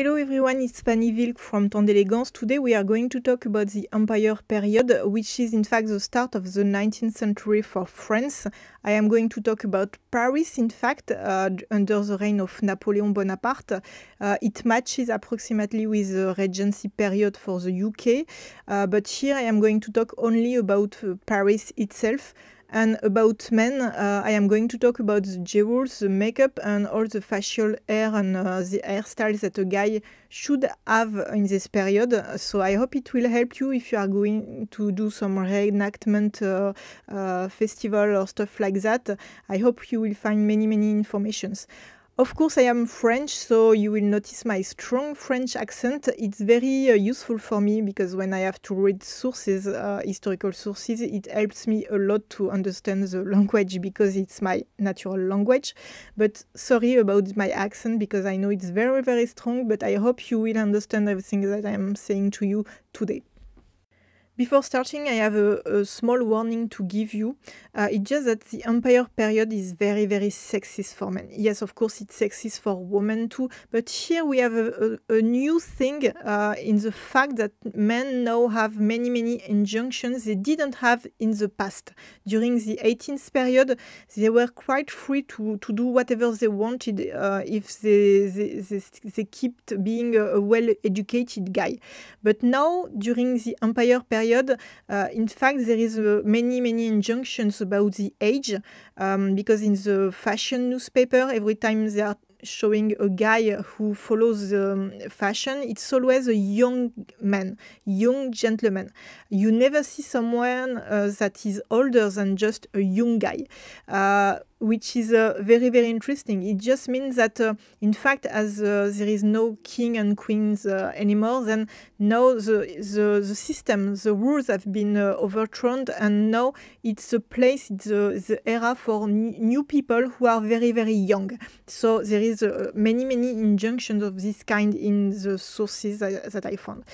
Hello everyone, it's Fanny Vilk from Tant Today we are going to talk about the Empire period, which is in fact the start of the 19th century for France. I am going to talk about Paris, in fact, uh, under the reign of Napoleon Bonaparte. Uh, it matches approximately with the Regency period for the UK, uh, but here I am going to talk only about uh, Paris itself. And about men, uh, I am going to talk about the jewels, the makeup, and all the facial hair and uh, the hairstyles that a guy should have in this period. So I hope it will help you if you are going to do some reenactment uh, uh festival or stuff like that. I hope you will find many, many informations. Of course, I am French, so you will notice my strong French accent. It's very uh, useful for me because when I have to read sources, uh, historical sources, it helps me a lot to understand the language because it's my natural language. But sorry about my accent because I know it's very, very strong, but I hope you will understand everything that I'm saying to you today. Before starting, I have a, a small warning to give you. Uh, it's just that the empire period is very, very sexist for men. Yes, of course, it's sexist for women too, but here we have a, a, a new thing uh, in the fact that men now have many, many injunctions they didn't have in the past. During the 18th period, they were quite free to, to do whatever they wanted uh, if they, they, they, they kept being a, a well educated guy. But now, during the empire period, period, uh, in fact, there is uh, many, many injunctions about the age, um, because in the fashion newspaper, every time they are showing a guy who follows um, fashion, it's always a young man, young gentleman. You never see someone uh, that is older than just a young guy. Uh, which is uh, very, very interesting. It just means that, uh, in fact, as uh, there is no king and queens uh, anymore, then now the, the, the system, the rules have been uh, overthrown, and now it's a place, it's a, the era for new people who are very, very young. So there is uh, many, many injunctions of this kind in the sources that, that I found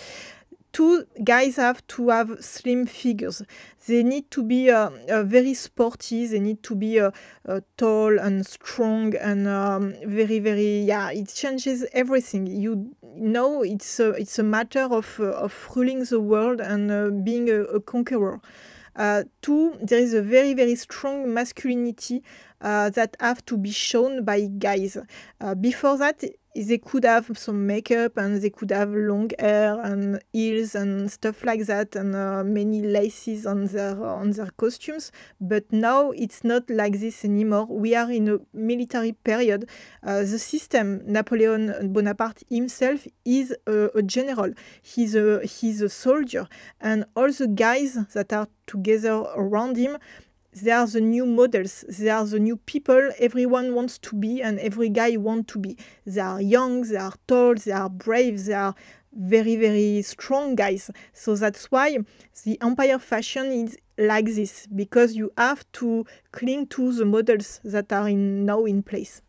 two guys have to have slim figures. They need to be uh, uh, very sporty. They need to be uh, uh tall and strong and um, very, very yeah. It changes everything. You know, it's a, it's a matter of uh, of ruling the world and uh, being a, a conqueror. two, there is a very, very strong masculinity that have to be shown by guys. before that, they could have some makeup and they could have long hair and heels and stuff like that and uh, many laces on their uh, on their costumes but now it's not like this anymore we are in a military period uh, the system napoleon bonaparte himself is a, a general he's a he's a soldier and all the guys that are together around him they are the new models. They are the new people everyone wants to be and every guy wants to be. They are young, they are tall, they are brave, they are very, very strong guys. So that's why the empire fashion is like this, because you have to cling to the models that are in, now in place.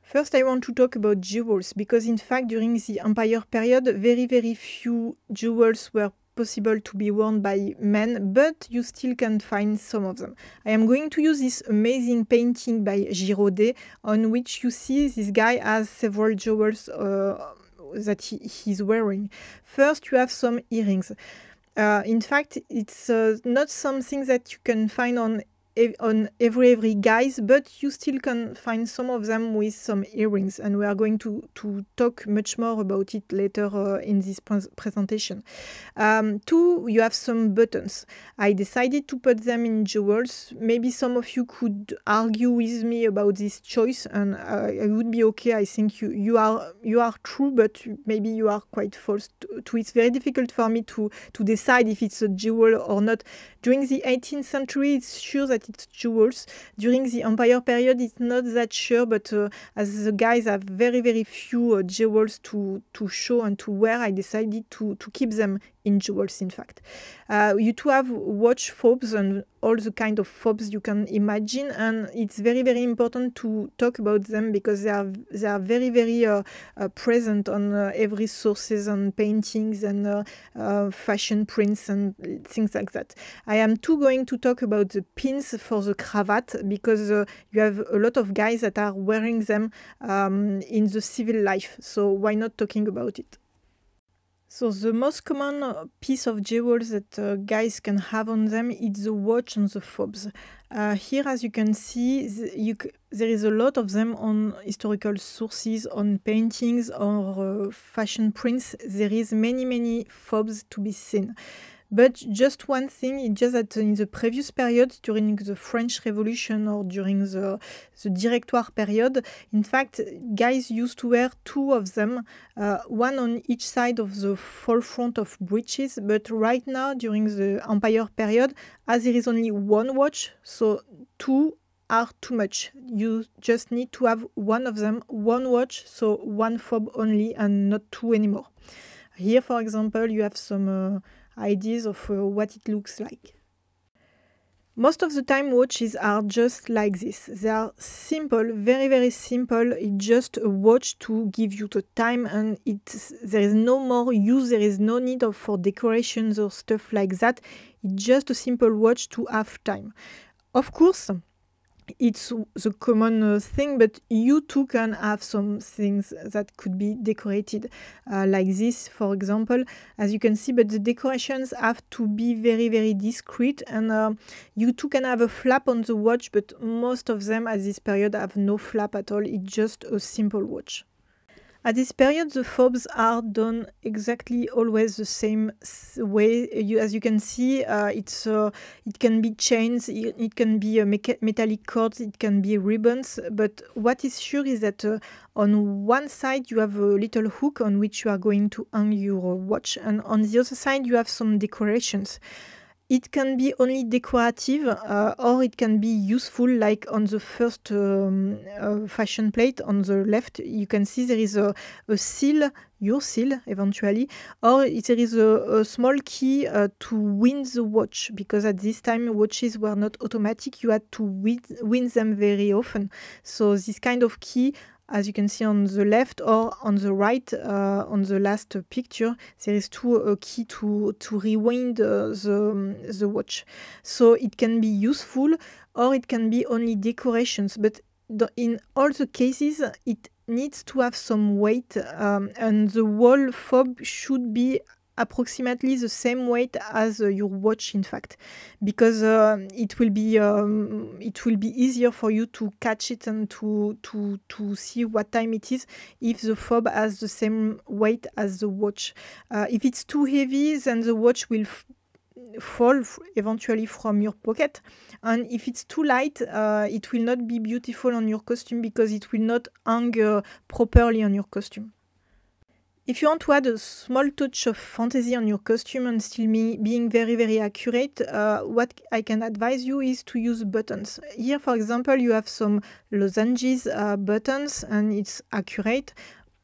First, I want to talk about jewels because, in fact, during the Empire period, very, very few jewels were possible to be worn by men, but you still can find some of them. I am going to use this amazing painting by Giraudet, on which you see this guy has several jewels uh, that he, he's wearing. First, you have some earrings. Uh, in fact, it's uh, not something that you can find on on every every guys but you still can find some of them with some earrings and we are going to to talk much more about it later uh, in this pre presentation um, two you have some buttons i decided to put them in jewels maybe some of you could argue with me about this choice and uh, it would be okay i think you you are you are true but maybe you are quite false to, to it's very difficult for me to to decide if it's a jewel or not during the 18th century it's sure that jewels. During the Empire period, it's not that sure, but uh, as the guys have very, very few uh, jewels to, to show and to wear, I decided to, to keep them in jewels, in fact. Uh, you two have watch fobs and all the kind of fobs you can imagine, and it's very, very important to talk about them because they are, they are very, very uh, uh, present on uh, every sources and paintings and uh, uh, fashion prints and things like that. I am too going to talk about the pins for the cravat because uh, you have a lot of guys that are wearing them um, in the civil life. So why not talking about it? So the most common uh, piece of jewels that uh, guys can have on them is the watch and the fobs. Uh, here, as you can see, you there is a lot of them on historical sources, on paintings or uh, fashion prints. There is many, many fobs to be seen. But just one thing, it's just that in the previous period, during the French Revolution or during the, the Directoire period, in fact, guys used to wear two of them, uh, one on each side of the forefront of breeches. But right now, during the Empire period, as there is only one watch, so two are too much. You just need to have one of them, one watch, so one fob only and not two anymore. Here, for example, you have some... Uh, ideas of uh, what it looks like. Most of the time watches are just like this. They are simple, very very simple. It's just a watch to give you the time and it's, there is no more use, there is no need of, for decorations or stuff like that. It's just a simple watch to have time. Of course, it's the common uh, thing, but you too can have some things that could be decorated uh, like this, for example, as you can see, but the decorations have to be very, very discreet and uh, you too can have a flap on the watch, but most of them at this period have no flap at all. It's just a simple watch. At this period, the fobs are done exactly always the same way. You, as you can see, uh, it's uh, it can be chains, it, it can be uh, metallic cords, it can be ribbons. But what is sure is that uh, on one side you have a little hook on which you are going to hang your watch, and on the other side you have some decorations. It can be only decorative uh, or it can be useful like on the first um, uh, fashion plate on the left you can see there is a, a seal your seal eventually or there is a, a small key uh, to win the watch because at this time watches were not automatic you had to win, win them very often so this kind of key as you can see on the left or on the right uh, on the last picture there is is two a key to to rewind uh, the the watch so it can be useful or it can be only decorations but the, in all the cases it needs to have some weight um, and the wall fob should be approximately the same weight as uh, your watch in fact because uh, it will be um, it will be easier for you to catch it and to to to see what time it is if the fob has the same weight as the watch uh, if it's too heavy then the watch will fall eventually from your pocket and if it's too light uh, it will not be beautiful on your costume because it will not hang uh, properly on your costume if you want to add a small touch of fantasy on your costume and still me being very, very accurate, uh, what I can advise you is to use buttons. Here, for example, you have some lozenges uh, buttons and it's accurate,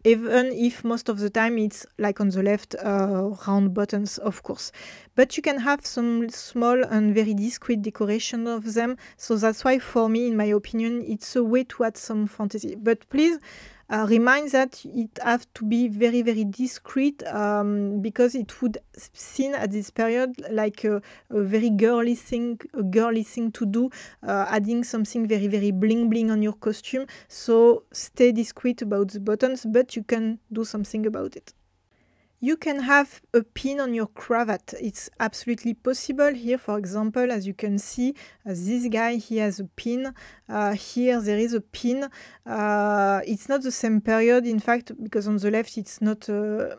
even if most of the time it's like on the left uh, round buttons, of course. But you can have some small and very discreet decoration of them. So that's why for me, in my opinion, it's a way to add some fantasy. But please, uh, remind that it have to be very, very discreet um, because it would seem at this period like a, a very girly thing, a girly thing to do, uh, adding something very, very bling bling on your costume. So stay discreet about the buttons, but you can do something about it. You can have a pin on your cravat. It's absolutely possible here, for example, as you can see, uh, this guy, he has a pin. Uh, here, there is a pin. Uh, it's not the same period, in fact, because on the left, it's not uh,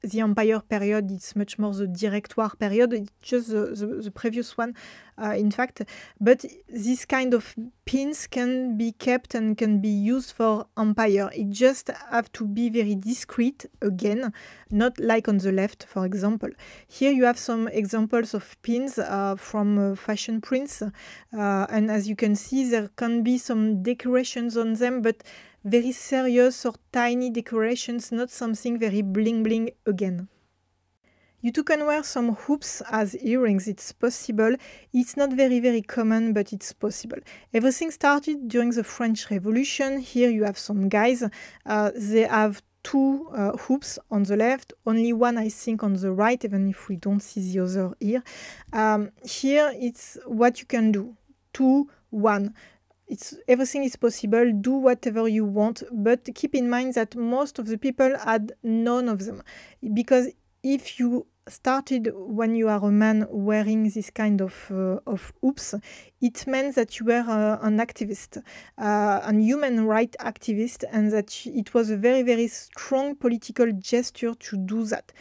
the empire period, it's much more the directoire period. It's just the, the, the previous one uh, in fact. But this kind of pins can be kept and can be used for empire. It just have to be very discreet again, not like on the left, for example. Here you have some examples of pins uh, from uh, fashion prints. Uh, and as you can see, there can be some decorations on them, but very serious or tiny decorations, not something very bling bling again. You too can wear some hoops as earrings, it's possible. It's not very, very common, but it's possible. Everything started during the French Revolution. Here you have some guys, uh, they have two uh, hoops on the left, only one I think on the right, even if we don't see the other here. Um, here it's what you can do, two, one. It's everything is possible, do whatever you want, but keep in mind that most of the people had none of them because if you started when you are a man wearing this kind of uh, of hoops, it meant that you were uh, an activist, uh, an human right activist, and that it was a very very strong political gesture to do that.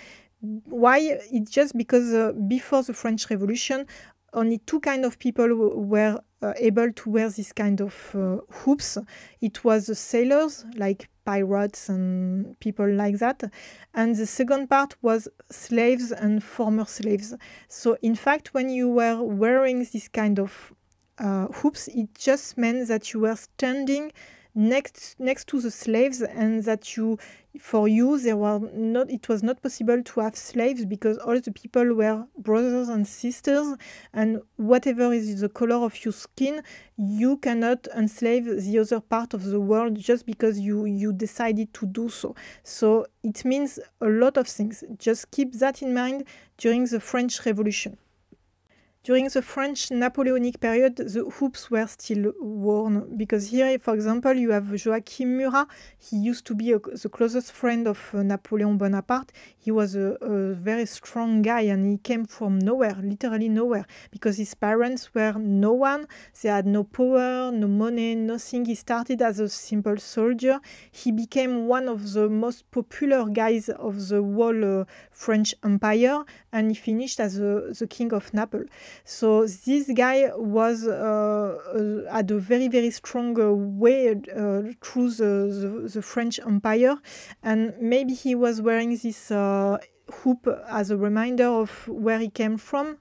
Why? It's just because uh, before the French Revolution, only two kind of people were uh, able to wear this kind of uh, hoops. It was the sailors, like pirates and people like that. And the second part was slaves and former slaves. So, in fact, when you were wearing this kind of uh, hoops, it just meant that you were standing next next to the slaves and that you for you there were not it was not possible to have slaves because all the people were brothers and sisters and whatever is the color of your skin you cannot enslave the other part of the world just because you you decided to do so so it means a lot of things just keep that in mind during the french revolution during the French Napoleonic period, the hoops were still worn because here, for example, you have Joachim Murat. He used to be a, the closest friend of uh, Napoleon Bonaparte. He was a, a, very strong guy and he came from nowhere, literally nowhere, because his parents were no one. They had no power, no money, nothing. He started as a simple soldier. He became one of the most popular guys of the whole uh, French Empire and he finished as a, uh, the king of Naples. So this guy was uh, uh, had a very very strong uh, way uh, through the, the, the, French Empire, and maybe he was wearing this hoop as a reminder of where he came from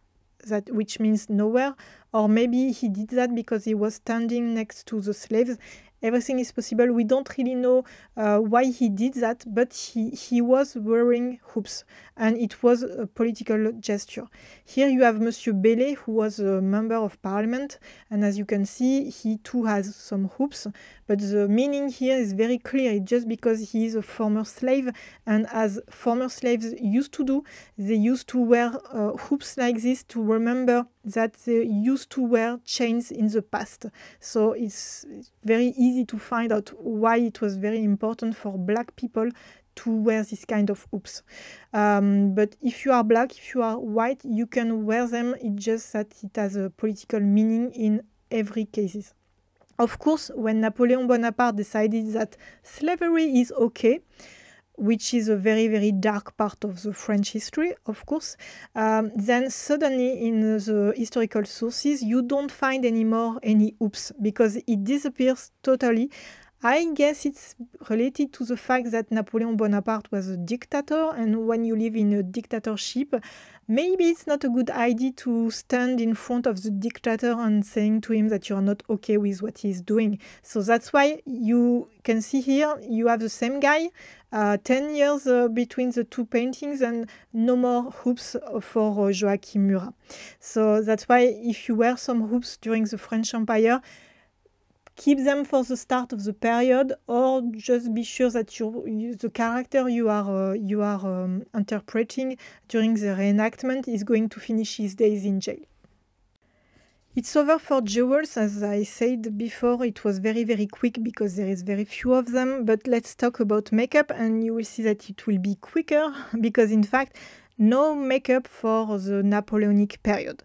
that which means nowhere or maybe he did that because he was standing next to the slaves everything is possible. We don't really know uh, why he did that, but he, he was wearing hoops and it was a political gesture. Here you have Monsieur Bellet, who was a member of parliament, and as you can see, he too has some hoops, but the meaning here is very clear. It's just because he is a former slave, and as former slaves used to do, they used to wear uh, hoops like this to remember that they used to wear chains in the past. So it's very easy to find out why it was very important for black people to wear this kind of hoops. Um, but if you are black, if you are white, you can wear them. It's just that it has a political meaning in every cases. Of course, when Napoleon Bonaparte decided that slavery is okay, which is a very, very dark part of the French history, of course, um, then suddenly in the historical sources, you don't find anymore any oops because it disappears totally I guess it's related to the fact that Napoleon Bonaparte was a dictator, and when you live in a dictatorship, maybe it's not a good idea to stand in front of the dictator and saying to him that you're not okay with what he's doing. So that's why you can see here you have the same guy, uh, 10 years uh, between the two paintings, and no more hoops uh, for uh, Joachim Murat. So that's why if you wear some hoops during the French Empire, keep them for the start of the period or just be sure that you, the character you are, uh, you are um, interpreting during the reenactment is going to finish his days in jail. It's over for jewels, as I said before, it was very very quick because there is very few of them, but let's talk about makeup and you will see that it will be quicker because in fact no makeup for the Napoleonic period.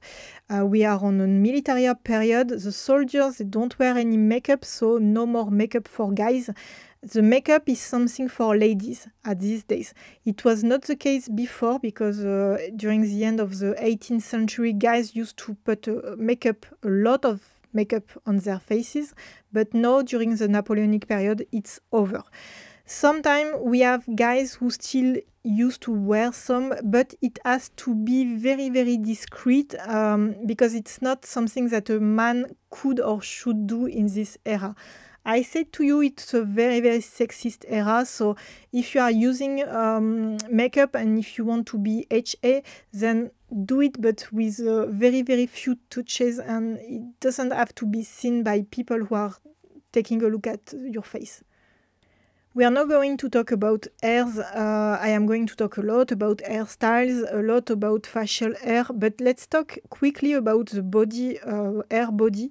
Uh, we are on a military period. The soldiers they don't wear any makeup, so no more makeup for guys. The makeup is something for ladies at these days. It was not the case before because uh, during the end of the 18th century, guys used to put uh, makeup, a lot of makeup on their faces. But now, during the Napoleonic period, it's over. Sometimes we have guys who still used to wear some, but it has to be very, very discreet um, because it's not something that a man could or should do in this era. I said to you, it's a very, very sexist era. So if you are using um, makeup and if you want to be HA, then do it, but with uh, very, very few touches. And it doesn't have to be seen by people who are taking a look at your face. We are now going to talk about hairs. Uh, I am going to talk a lot about hairstyles, a lot about facial hair, but let's talk quickly about the body, uh, hair body.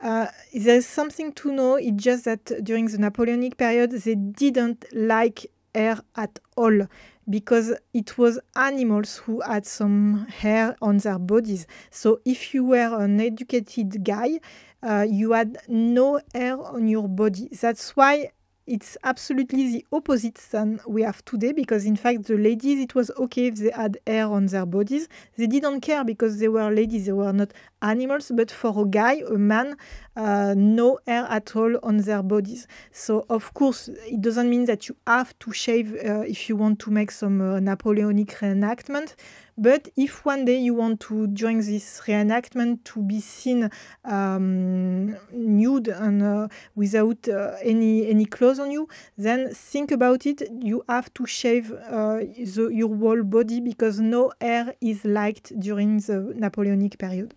Uh, there's something to know. It's just that during the Napoleonic period, they didn't like hair at all because it was animals who had some hair on their bodies. So if you were an educated guy, uh, you had no hair on your body. That's why it's absolutely the opposite than we have today because, in fact, the ladies, it was okay if they had hair on their bodies. They didn't care because they were ladies, they were not animals, but for a guy, a man, uh, no hair at all on their bodies. So, of course, it doesn't mean that you have to shave uh, if you want to make some uh, Napoleonic reenactment. But if one day you want to join this reenactment to be seen um, nude and uh, without uh, any any clothes on you, then think about it. You have to shave uh, the, your whole body because no hair is liked during the Napoleonic period.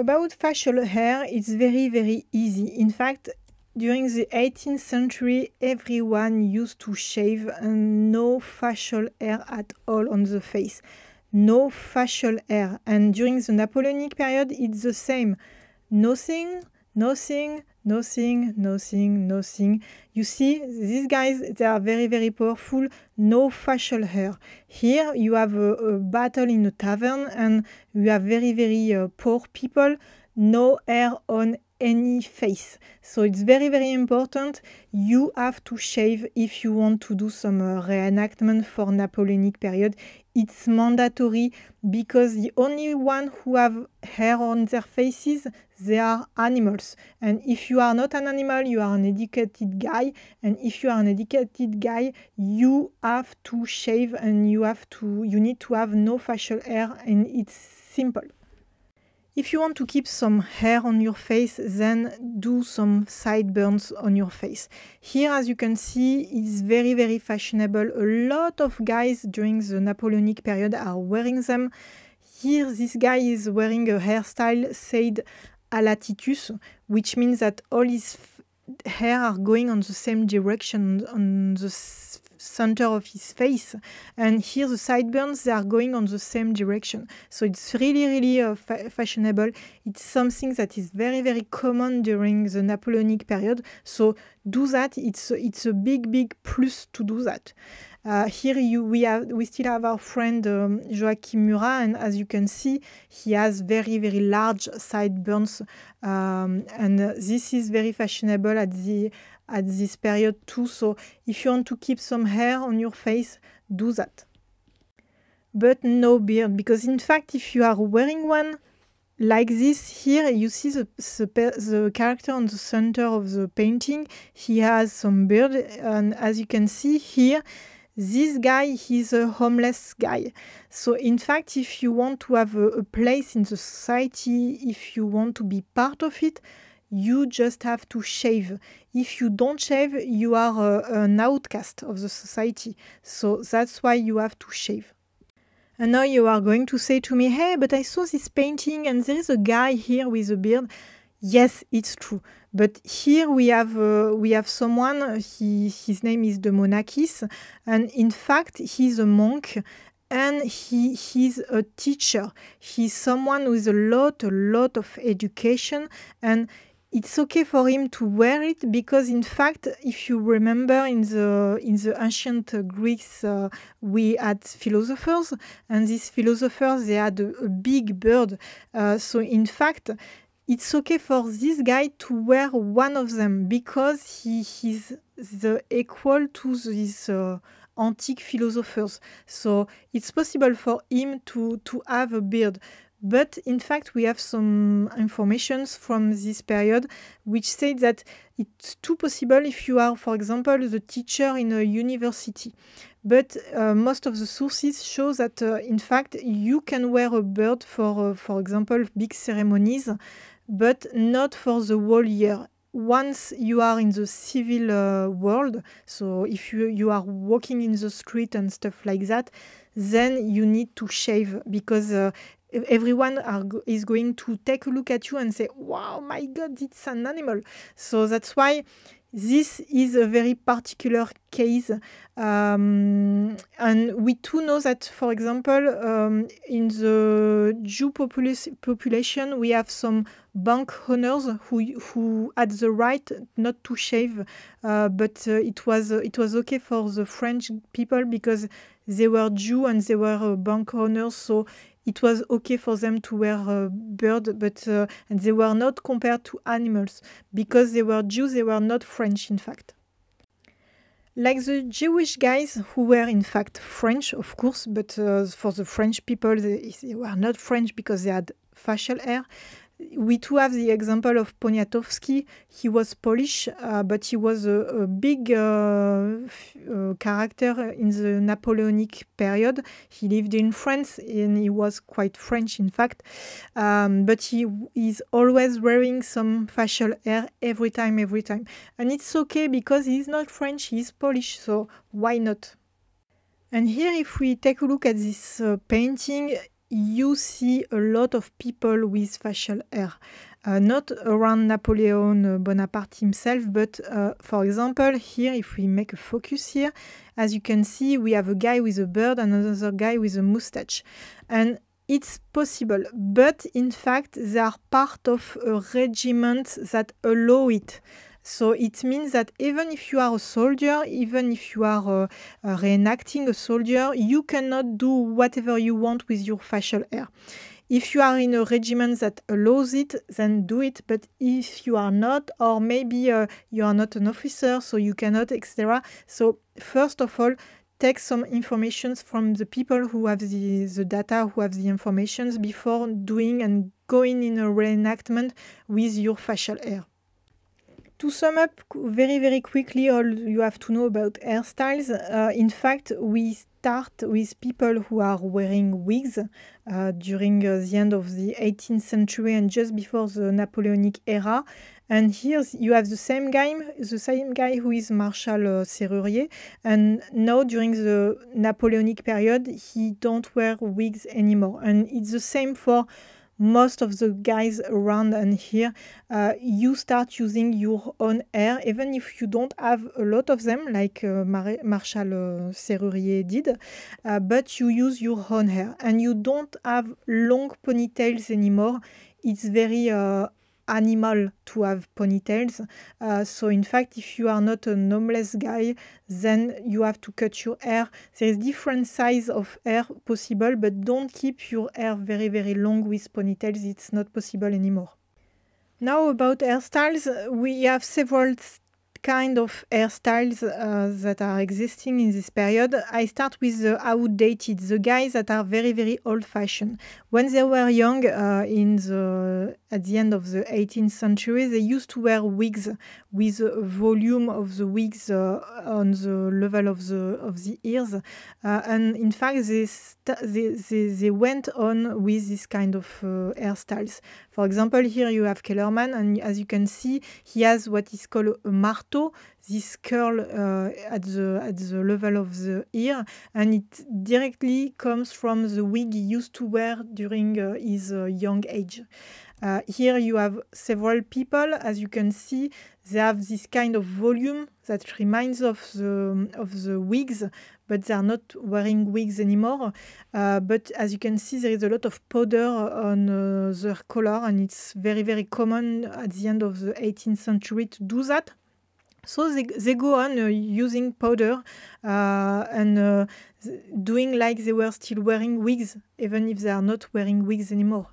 About facial hair, it's very, very easy. In fact, during the 18th century, everyone used to shave and no facial hair at all on the face. No facial hair. And during the Napoleonic period, it's the same. Nothing, nothing, nothing, nothing, nothing. You see, these guys, they are very, very powerful, no facial hair. Here, you have a, a battle in a tavern and you have very, very uh, poor people, no hair on any face. So it's very, very important. You have to shave if you want to do some uh, reenactment for Napoleonic period. It's mandatory because the only one who have hair on their faces, they are animals. And if you are not an animal, you are an educated guy. And if you are an educated guy, you have to shave and you have to you need to have no facial hair and it's simple. If you want to keep some hair on your face, then do some sideburns on your face. Here, as you can see, it's very, very fashionable. A lot of guys during the Napoleonic period are wearing them. Here, this guy is wearing a hairstyle said alla which means that all his hair are going on the same direction on the center of his face and here the sideburns they are going on the same direction so it's really really uh, fa fashionable it's something that is very very common during the napoleonic period so do that it's it's a big big plus to do that uh, here you, we, have, we still have our friend um, Joachim Murat, and as you can see, he has very, very large sideburns, um, and uh, this is very fashionable at the at this period too. So if you want to keep some hair on your face, do that. But no beard, because in fact, if you are wearing one, like this here you see the, the, the, character on the center of the painting he has some beard and as you can see here this guy he's a homeless guy so in fact if you want to have a, a, place in the society if you want to be part of it you just have to shave if you don't shave you are a, uh, an outcast of the society so that's why you have to shave and now you are going to say to me hey but i saw this painting and there is a guy here with a beard Yes, it's true. But here we have uh, we have someone. He, his name is the Monakis, and in fact he's a monk, and he he's a teacher. He's someone with a lot a lot of education, and it's okay for him to wear it because in fact, if you remember in the in the ancient Greeks, uh, we had philosophers, and these philosophers they had a, a big bird. Uh, so in fact it's okay for this guy to wear one of them because he is the equal to these uh, antique philosophers. So it's possible for him to, to have a beard. But in fact, we have some informations from this period which say that it's too possible if you are, for example, the teacher in a university. But uh, most of the sources show that, uh, in fact, you can wear a beard for, uh, for example, big ceremonies but not for the whole year. Once you are in the civil uh, world, so if you, you are walking in the street and stuff like that, then you need to shave because uh, everyone are, is going to take a look at you and say, wow, my God, it's an animal. So that's why this is a very particular case. Um, and we too know that, for example, um, in the Jew popul- population, we have some bank owners who, who had the right not to shave, uh, but uh, it, was, uh, it was okay for the French people because they were Jew and they were uh, bank owners, so it was okay for them to wear a uh, bird, but uh, and they were not compared to animals because they were Jews. They were not French, in fact. Like the Jewish guys who were in fact French, of course, but uh, for the French people, they, they were not French because they had facial hair we too have the example of Poniatowski. He was Polish, uh, but he was a, a big uh, uh, character in the Napoleonic period. He lived in France and he was quite French, in fact. Um, but he is always wearing some facial hair every time, every time. And it's okay because he's not French, he's Polish, so why not? And here, if we take a look at this uh, painting, you see a lot of people with facial hair. Uh, not around Napoleon uh, Bonaparte himself, but uh, for example, here, if we make a focus here, as you can see, we have a guy with a beard and another guy with a mustache. And it's possible, but in fact, they are part of a regiment that allow it. So it means that even if you are a soldier, even if you are uh, uh, reenacting a soldier, you cannot do whatever you want with your facial hair. If you are in a regiment that allows it, then do it. But if you are not, or maybe uh, you are not an officer, so you cannot, etc. So first of all, take some informations from the people who have the, the data, who have the informations before doing and going in a reenactment with your facial hair. To sum up very, very quickly, all you have to know about hairstyles, uh, in fact, we start with people who are wearing wigs uh, during uh, the end of the 18th century and just before the Napoleonic era. And here you have the same guy, the same guy who is Marshal uh, Serrurier. And now during the Napoleonic period, he don't wear wigs anymore. And it's the same for most of the guys around and here uh, you start using your own hair even if you don't have a lot of them like uh, Mar Marshall uh, Serrurier did uh, but you use your own hair and you don't have long ponytails anymore it's very uh, animal to have ponytails. Uh, so in fact, if you are not a homeless guy, then you have to cut your hair. There is different size of hair possible, but don't keep your hair very, very long with ponytails. It's not possible anymore. Now about hairstyles, we have several kind of hairstyles uh, that are existing in this period. I start with the outdated, the guys that are very, very old-fashioned. When they were young, uh, in the at the end of the 18th century, they used to wear wigs with a volume of the wigs uh, on the level of the of the ears, uh, and in fact, they, they, they they went on with this kind of uh, hairstyles. For example, here you have Kellerman, and as you can see, he has what is called a mart to this curl uh, at the at the level of the ear, and it directly comes from the wig he used to wear during uh, his uh, young age. Uh, here you have several people, as you can see, they have this kind of volume that reminds of the of the wigs, but they are not wearing wigs anymore. Uh, but as you can see, there is a lot of powder on uh, their collar, and it's very very common at the end of the 18th century to do that. So they, they go on uh, using powder uh, and uh, doing like they were still wearing wigs, even if they are not wearing wigs anymore.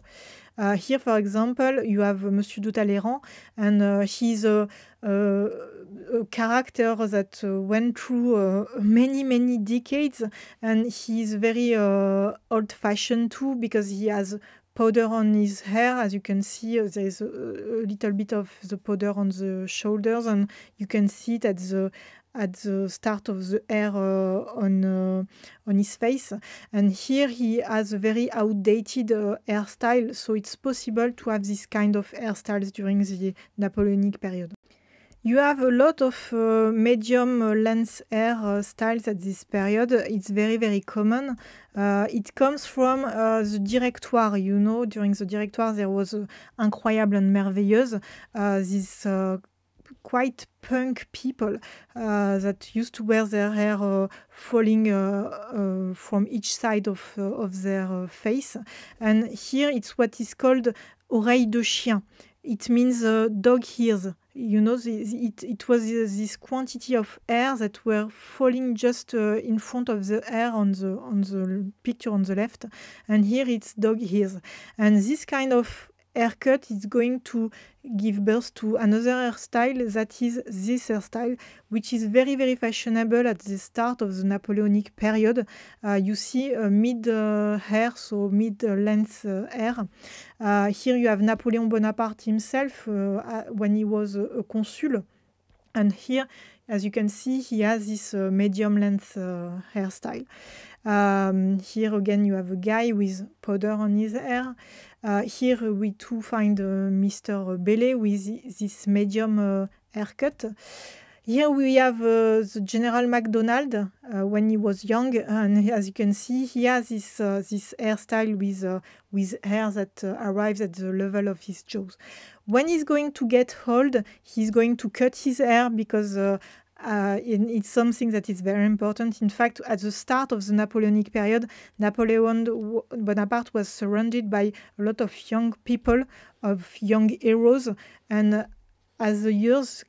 Uh, here, for example, you have uh, Monsieur de Talleyrand, and uh, he's a, a, a, character that went through many, many decades, and he's very old fashioned too because he has powder on his hair. As you can see, uh, there's a, a, little bit of the powder on the shoulders, and you can see it at the at the start of the hair uh, on uh, on his face. And here he has a very outdated uh, hairstyle, so it's possible to have this kind of hairstyles during the Napoleonic period. You have a lot of uh, medium length hair uh, styles at this period. It's very, very common. Uh, it comes from uh, the directoire, you know. During the directoire, there was uh, incroyable and merveilleuse. Uh, this uh, quite punk people uh, that used to wear their hair falling from each side of, of their face. And here, it's what is called oreille de chien. It means dog ears you know, the, the, it, it was this quantity of air that were falling just uh, in front of the air on the on the picture on the left, and here it's dog ears, and this kind of haircut is going to give birth to another hairstyle that is this hairstyle which is very very fashionable at the start of the Napoleonic period uh, you see uh, mid uh, hair so mid uh, length uh, hair uh, here you have Napoleon Bonaparte himself when he was a, consul and here as you can see he has this medium length hairstyle um, here again, you have a guy with powder on his hair. Uh, here we too find uh, Mr. Bellet with this medium uh, haircut. Here we have uh, the General MacDonald uh, when he was young, and as you can see, he has this uh, this hairstyle with with hair that arrives at the level of his jaws. When he's going to get old, he's going to cut his hair because uh, in, it's something that is very important. In fact, at the start of the Napoleonic period, Napoleon Bonaparte was surrounded by a lot of young people, of young heroes, and as the years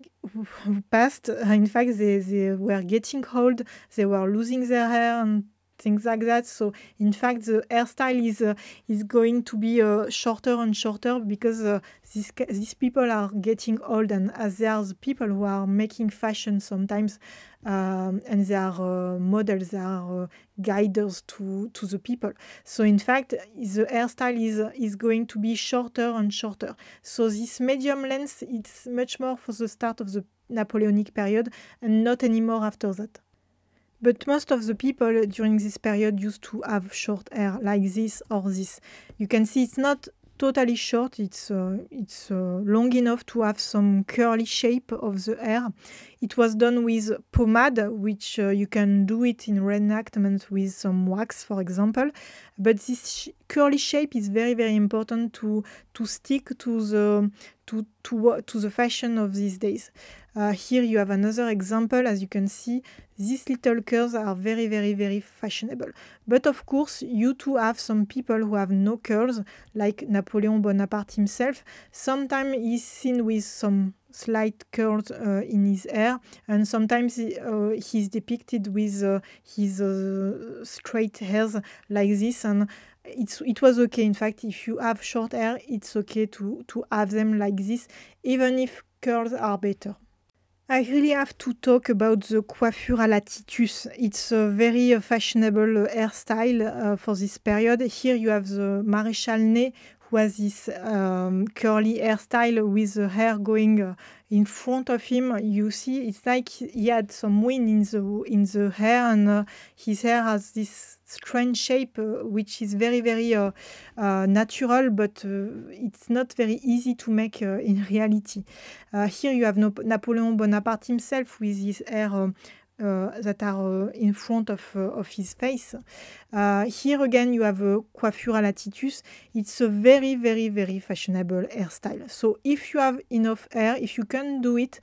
passed, uh, in fact, they, they were getting old, they were losing their hair and things like that. So in fact, the hairstyle is uh, is going to be uh, shorter and shorter because uh, these these people are getting old, and as they are the people who are making fashion sometimes, um, and they are uh, models, they are uh, guiders to to the people. So in fact, the hairstyle is uh, is going to be shorter and shorter. So this medium length, it's much more for the start of the Napoleonic period, and not anymore after that. But most of the people during this period used to have short hair like this or this. You can see it's not totally short, it's, uh, it's uh, long enough to have some curly shape of the hair. It was done with pomade, which uh, you can do it in reenactment with some wax, for example. But this sh curly shape is very, very important to, to stick to the, to, to, to the fashion of these days. Uh, here you have another example. As you can see, these little curls are very, very, very fashionable. But of course, you too have some people who have no curls, like Napoleon Bonaparte himself. Sometimes he's seen with some slight curls uh, in his hair, and sometimes he, uh, he's depicted with uh, his uh, straight hairs like this. And it's it was okay. In fact, if you have short hair, it's okay to to have them like this, even if curls are better. I really have to talk about the coiffure à la Titus. It's a very uh, fashionable uh, hairstyle uh, for this period. Here you have the Maréchal Ney who has this um, curly hairstyle with the hair going uh, in front of him. You see, it's like he had some wind in the in the hair, and uh, his hair has this strange shape, uh, which is very very uh, uh natural, but uh, it's not very easy to make in reality. here you have Napoleon Bonaparte himself with his hair um, uh, that are uh, in front of, uh, of his face. here again, you have a coiffura latitus. It's a very, very, very fashionable hairstyle. So if you have enough hair, if you can do it,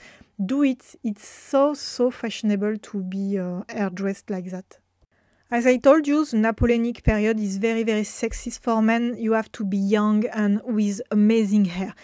do it. It's so, so fashionable to be hairdressed like that. As I told you, the Napoleonic period is very, very sexist for men. You have to be young and with amazing hair.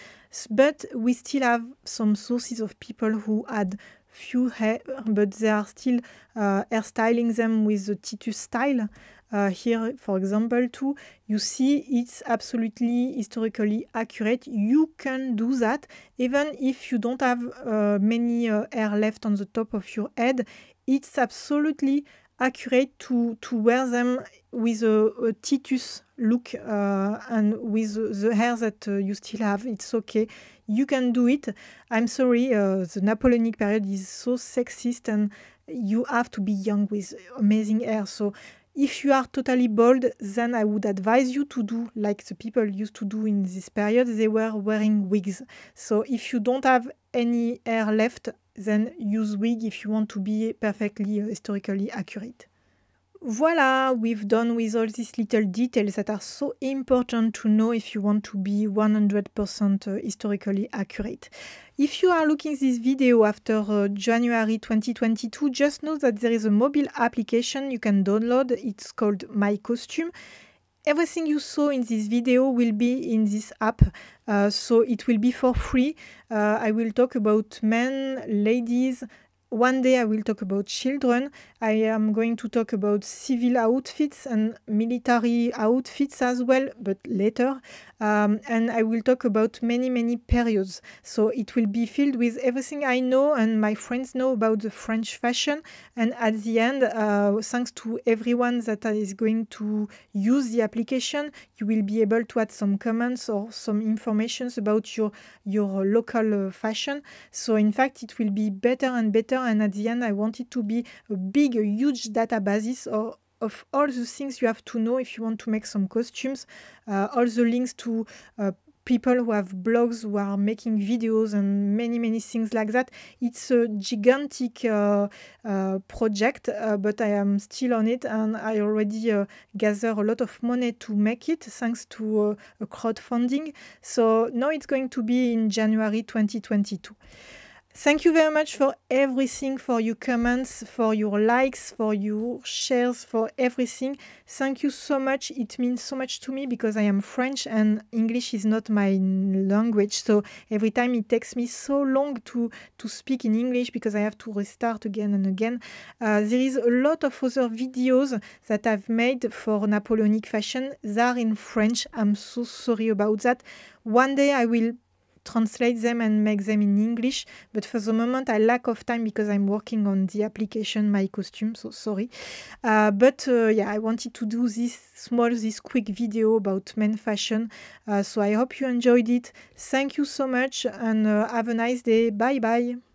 But we still have some sources of people who had few hair, but they are still uh, hairstyling them with the Titus style. Uh, here, for example, too, you see it's absolutely historically accurate. You can do that even if you don't have uh, many uh, hair left on the top of your head. It's absolutely accurate to, to wear them with a, a titus look uh, and with the hair that uh, you still have, it's okay. You can do it. I'm sorry, uh, the Napoleonic period is so sexist and you have to be young with amazing hair. So if you are totally bald, then I would advise you to do like the people used to do in this period. They were wearing wigs. So if you don't have any hair left, then use wig if you want to be perfectly uh, historically accurate. Voila, we've done with all these little details that are so important to know if you want to be 100% uh, historically accurate. If you are looking this video after uh, January 2022, just know that there is a mobile application you can download. It's called My Costume. Everything you saw in this video will be in this app, uh, so it will be for free. Uh, I will talk about men, ladies, one day I will talk about children I am going to talk about civil outfits and military outfits as well, but later. Um, and I will talk about many, many periods. So it will be filled with everything I know and my friends know about the French fashion. And at the end, uh, thanks to everyone that is going to use the application, you will be able to add some comments or some informations about your, your local uh, fashion. So in fact, it will be better and better. And at the end, I want it to be a big big, a huge database of, of all the things you have to know if you want to make some costumes, uh, all the links to uh, people who have blogs who are making videos and many many things like that it's a gigantic uh, uh, project uh, but i am still on it and i already uh, gather a lot of money to make it thanks to uh, crowdfunding so now it's going to be in january 2022 Thank you very much for everything, for your comments, for your likes, for your shares, for everything. Thank you so much. It means so much to me because I am French and English is not my language. So every time it takes me so long to, to speak in English because I have to restart again and again. Uh, there is a lot of other videos that I've made for Napoleonic fashion that are in French. I'm so sorry about that. One day I will translate them and make them in English. But for the moment, I lack of time because I'm working on the application My Costume. So sorry, uh, but uh, yeah, I wanted to do this small, this quick video about men fashion. Uh, so I hope you enjoyed it. Thank you so much, and uh, have a nice day. Bye bye.